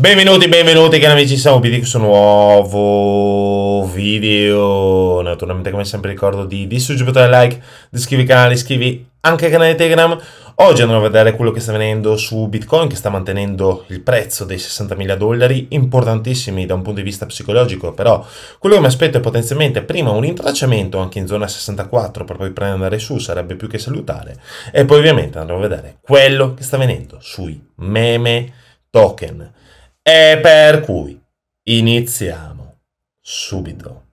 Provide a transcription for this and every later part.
Benvenuti, benvenuti cari amici, siamo qui di questo nuovo video Naturalmente come sempre ricordo di, di suggerire like, di iscrivervi al canale, iscrivi anche al canale Telegram Oggi andremo a vedere quello che sta avvenendo su Bitcoin che sta mantenendo il prezzo dei 60.000 dollari importantissimi da un punto di vista psicologico però quello che mi aspetto è potenzialmente prima un intracciamento anche in zona 64 per poi prendere su sarebbe più che salutare e poi ovviamente andremo a vedere quello che sta avvenendo sui meme token e per cui iniziamo subito.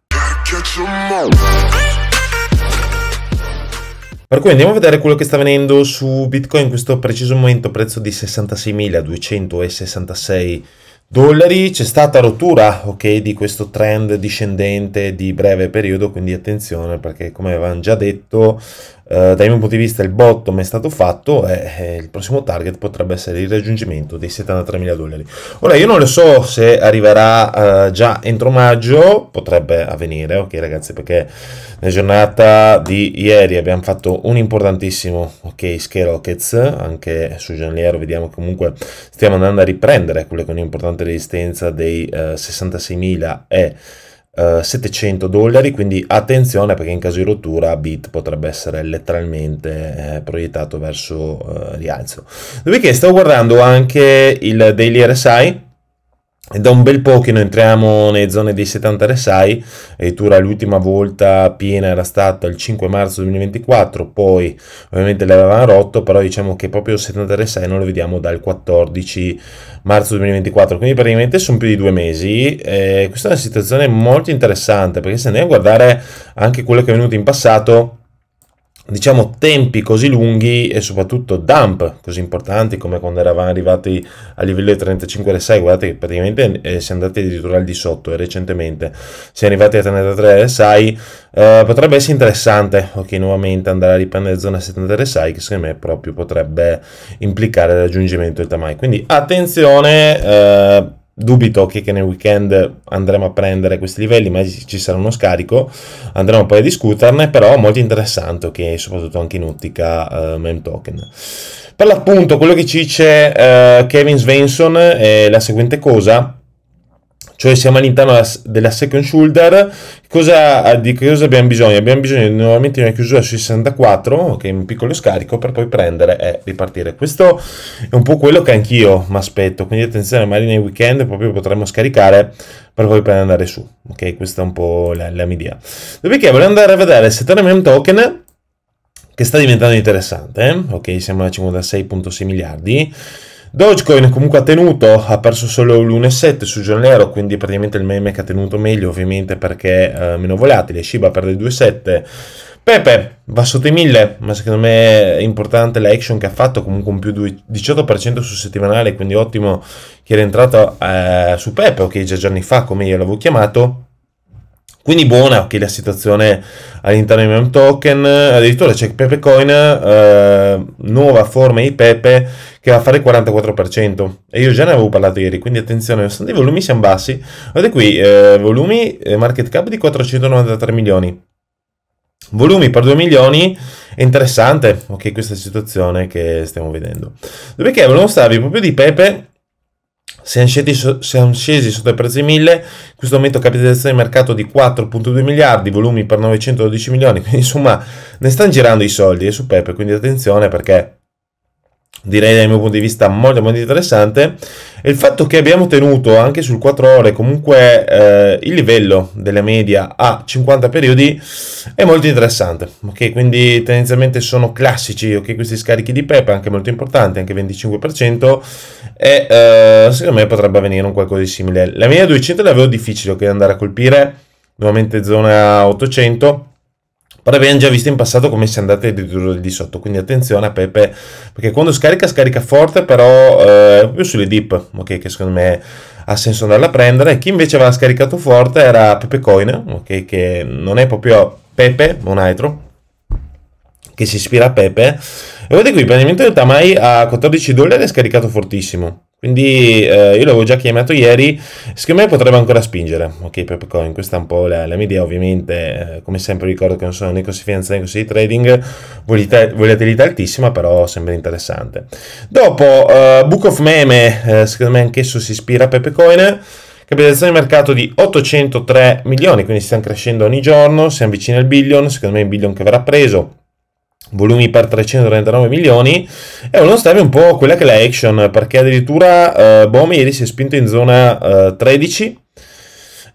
Per cui andiamo a vedere quello che sta avvenendo su Bitcoin in questo preciso momento, prezzo di 66.266 dollari, c'è stata rottura ok, di questo trend discendente di breve periodo, quindi attenzione perché come avevamo già detto eh, dal mio punto di vista il bottom è stato fatto e eh, il prossimo target potrebbe essere il raggiungimento dei 73 mila dollari. Ora io non lo so se arriverà eh, già entro maggio, potrebbe avvenire, ok ragazzi, perché nella giornata di ieri abbiamo fatto un importantissimo ok scale rockets, anche su giornaliero vediamo comunque stiamo andando a riprendere quelle con un'importante resistenza dei 66.000 eh, e 700 eh, dollari, quindi attenzione perché in caso di rottura BIT potrebbe essere letteralmente eh, proiettato verso eh, rialzo. Dopodiché stavo guardando anche il daily RSI, da un bel po' che noi entriamo nelle zone dei 70 RSI, e Tura l'ultima volta piena era stata il 5 marzo 2024, poi ovviamente l'avevamo rotto, però diciamo che proprio il 70 RSI non lo vediamo dal 14 marzo 2024, quindi praticamente sono più di due mesi. Eh, questa è una situazione molto interessante perché se andiamo a guardare anche quello che è venuto in passato, diciamo tempi così lunghi e soprattutto dump così importanti come quando eravamo arrivati a livello di 35 35,6 guardate che praticamente eh, si è andati addirittura al di sotto e eh, recentemente si è arrivati a 33 RSI eh, potrebbe essere interessante ok nuovamente andare a riprendere zona 70 RSI che secondo me proprio potrebbe implicare il raggiungimento del tamai quindi attenzione eh, Dubito che, che, nel weekend andremo a prendere questi livelli, ma ci sarà uno scarico, andremo poi a discuterne, però molto interessante, ok, soprattutto anche in ottica uh, Mem Token. Per l'appunto, quello che ci dice uh, Kevin Svensson eh, è la seguente cosa, cioè siamo all'interno della second shoulder, cosa, di cosa abbiamo bisogno? Abbiamo bisogno nuovamente di una chiusura su 64, che è un piccolo scarico, per poi prendere e ripartire. Questo è un po' quello che anch'io mi aspetto, quindi attenzione, magari nei weekend proprio potremmo scaricare per poi andare su, ok? Questa è un po' la, la mia idea. Dopodiché voglio andare a vedere il settlement token, che sta diventando interessante, eh? ok? Siamo a 56.6 miliardi Dogecoin comunque ha tenuto, ha perso solo l'1,7 su giornaliero, quindi praticamente il meme che ha tenuto meglio ovviamente perché eh, meno volatile, Shiba perde il 2,7. Pepe va sotto i 1000, ma secondo me è importante l'action che ha fatto, comunque un più 18% su settimanale, quindi ottimo che era entrato eh, su Pepe, ok già giorni fa come io l'avevo chiamato. Quindi buona ok la situazione all'interno di Meme Token, addirittura c'è Pepe Coin, eh, nuova forma di Pepe che va a fare il 44%. E io già ne avevo parlato ieri, quindi attenzione, nonostante i volumi siano bassi, guardate qui, eh, volumi, eh, market cap di 493 milioni. Volumi per 2 milioni è interessante, ok, questa situazione che stiamo vedendo. Dopodiché volevo mostrarvi proprio di Pepe siamo scesi, siamo scesi sotto i prezzi 1000, in questo momento capitalizzazione di mercato di 4.2 miliardi, volumi per 912 milioni, quindi insomma ne stanno girando i soldi e eh, su Pepe, quindi attenzione perché direi dal mio punto di vista molto molto interessante e il fatto che abbiamo tenuto anche sul 4 ore comunque eh, il livello della media a 50 periodi è molto interessante ok quindi tendenzialmente sono classici ok questi scarichi di pepe anche molto importanti anche 25% e eh, secondo me potrebbe avvenire un qualcosa di simile la media 200 l'avevo difficile ok andare a colpire nuovamente zona 800 però abbiamo già visto in passato come si è andato addirittura di sotto quindi attenzione a Pepe perché quando scarica scarica forte però eh, più sulle dip ok che secondo me ha senso andarla a prendere chi invece aveva scaricato forte era Pepe Coin ok che non è proprio Pepe ma un altro che si ispira a Pepe e vedete qui prendimento del Tamai a 14 dollari è scaricato fortissimo quindi eh, io l'avevo già chiamato ieri, secondo me potrebbe ancora spingere, ok, per questa è un po' la, la mia idea, ovviamente, eh, come sempre ricordo che non sono né così finanza né così trading, volatilità altissima, però sembra interessante. Dopo, eh, Book of Meme, eh, secondo me anch'esso si ispira a Pepecoin, capitalizzazione di mercato di 803 milioni, quindi stiamo crescendo ogni giorno, siamo vicini al billion, secondo me il billion che verrà preso, volumi per 339 milioni è uno stab un po' quella che è la action perché addirittura eh, Bome ieri si è spinto in zona eh, 13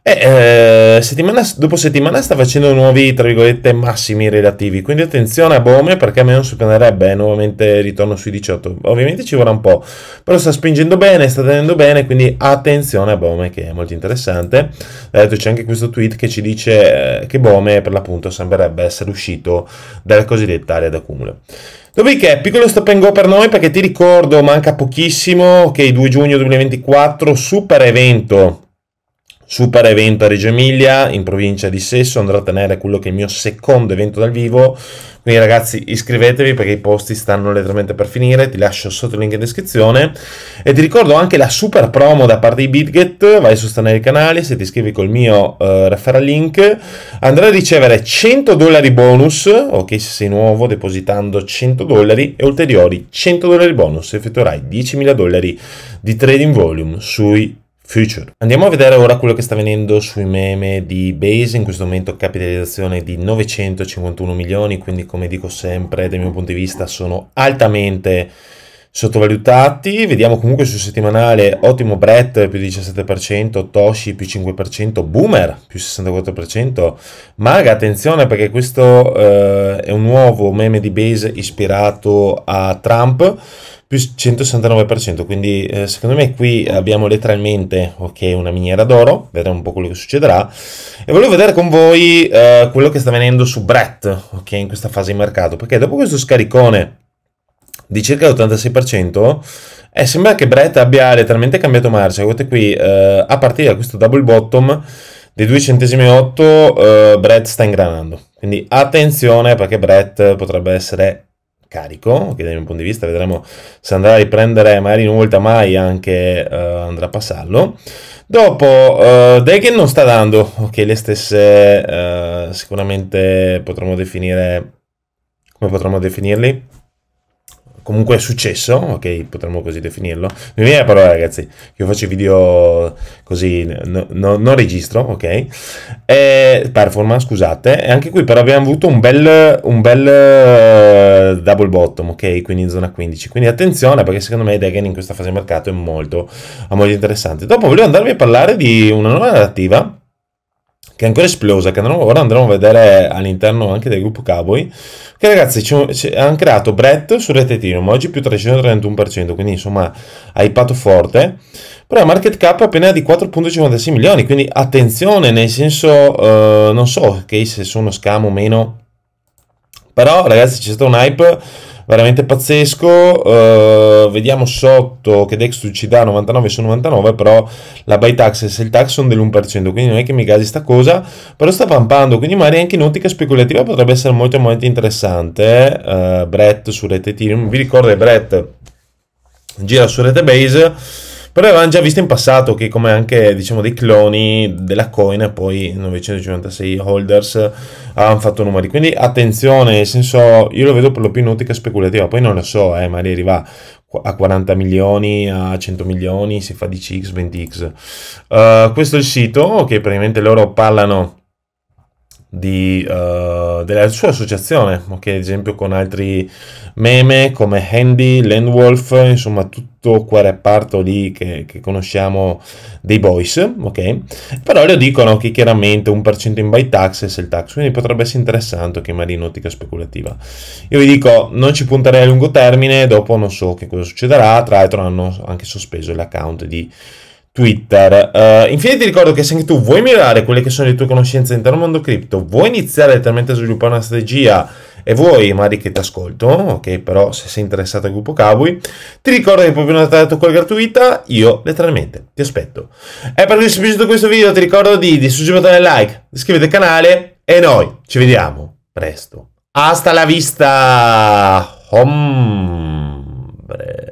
e eh, eh, settimana, dopo settimana sta facendo nuovi, tra virgolette, massimi relativi. Quindi attenzione a Bome perché a me non sorprenderebbe eh, nuovamente ritorno sui 18. Ovviamente ci vorrà un po', però sta spingendo bene, sta tenendo bene, quindi attenzione a Bome che è molto interessante. Eh, c'è anche questo tweet che ci dice eh, che Bome per l'appunto sembrerebbe essere uscito dalla cosiddetta area d'accumulo. Dopodiché, piccolo stop and go per noi perché ti ricordo, manca pochissimo che il 2 giugno 2024 super evento super evento a Reggio Emilia, in provincia di Sesso, andrò a tenere quello che è il mio secondo evento dal vivo, quindi ragazzi iscrivetevi perché i posti stanno letteralmente per finire, ti lascio sotto il link in descrizione e ti ricordo anche la super promo da parte di Bitget, vai a sostenere il canale, se ti iscrivi col mio uh, referral link andrai a ricevere 100 dollari bonus, ok se sei nuovo depositando 100 dollari e ulteriori 100 dollari bonus effettuerai 10.000 dollari di trading volume sui Future. Andiamo a vedere ora quello che sta avvenendo sui meme di Base, in questo momento capitalizzazione di 951 milioni, quindi come dico sempre dal mio punto di vista sono altamente sottovalutati. Vediamo comunque sul settimanale ottimo Brett più 17%, Toshi più 5%, Boomer più 64%. Maga, attenzione perché questo eh, è un nuovo meme di base ispirato a Trump più 169%, quindi eh, secondo me qui abbiamo letteralmente ok, una miniera d'oro, vedremo un po' quello che succederà e volevo vedere con voi eh, quello che sta venendo su Brett, ok, in questa fase di mercato, perché dopo questo scaricone di circa l'86%, eh, sembra che Brett abbia letteralmente cambiato marcia. Guardate qui, eh, a partire da questo double bottom dei 2 centesimi 8, eh, Brett sta ingranando. Quindi attenzione perché Brett potrebbe essere carico, che dal mio punto di vista vedremo se andrà a riprendere magari in una volta mai anche uh, andrà a passarlo. Dopo uh, eh, Degen non sta dando, ok, le stesse uh, sicuramente potremmo definire, come potremmo definirli? comunque è successo, ok, potremmo così definirlo. Mi viene la parola, ragazzi, io faccio video così, no, no, non registro, ok? E performance, scusate. E anche qui però abbiamo avuto un bel, un bel uh, double bottom, ok? Quindi in zona 15. Quindi attenzione perché secondo me Degen in questa fase di mercato è molto, molto interessante. Dopo volevo andarvi a parlare di una nuova narrativa che è ancora esplosa, che andremo, ora andremo a vedere all'interno anche del gruppo Cowboy, che ragazzi ci, ci hanno creato Brett su Rete Ethereum, oggi più 331%, quindi insomma ha ipato forte, però la market cap appena di 4.56 milioni, quindi attenzione, nel senso, eh, non so che se sono scam o meno, però ragazzi c'è stato un hype veramente pazzesco. Uh, vediamo sotto che Dex ci dà 99 su 99, però la buy taxes e il tax sono dell'1%, quindi non è che mi casi sta cosa, però sta pampando, quindi magari anche in ottica speculativa potrebbe essere molto molto interessante. Uh, Brett su rete Ethereum, vi ricordo che Brett gira su rete base però avevamo già visto in passato che come anche diciamo dei cloni della coin poi 956 holders hanno fatto numeri. Quindi attenzione, nel senso io lo vedo per lo più in ottica speculativa, poi non lo so, eh, magari arriva a 40 milioni, a 100 milioni, si fa 10x, 20x. Uh, questo è il sito che praticamente loro parlano di, uh, della sua associazione, ok? Ad esempio con altri meme come Handy, Landwolf, insomma tutto quel reparto lì che, che conosciamo dei boys, ok? Però le dicono che chiaramente un per cento in buy tax è il tax, quindi potrebbe essere interessante chiamare in ottica speculativa. Io vi dico, non ci punterei a lungo termine, dopo non so che cosa succederà, tra l'altro hanno anche sospeso l'account di Twitter. Uh, infine ti ricordo che se anche tu vuoi migliorare quelle che sono le tue conoscenze all'interno del mondo cripto, vuoi iniziare letteralmente a sviluppare una strategia e vuoi, Mari, che ti ascolto, ok, però se sei interessato al gruppo Kawui, ti ricordo che puoi prenotare la tua call gratuita, io letteralmente ti aspetto. E per cui piaciuto questo video ti ricordo di, di il bottone like, iscriviti al canale e noi ci vediamo presto. Hasta la vista, hombre.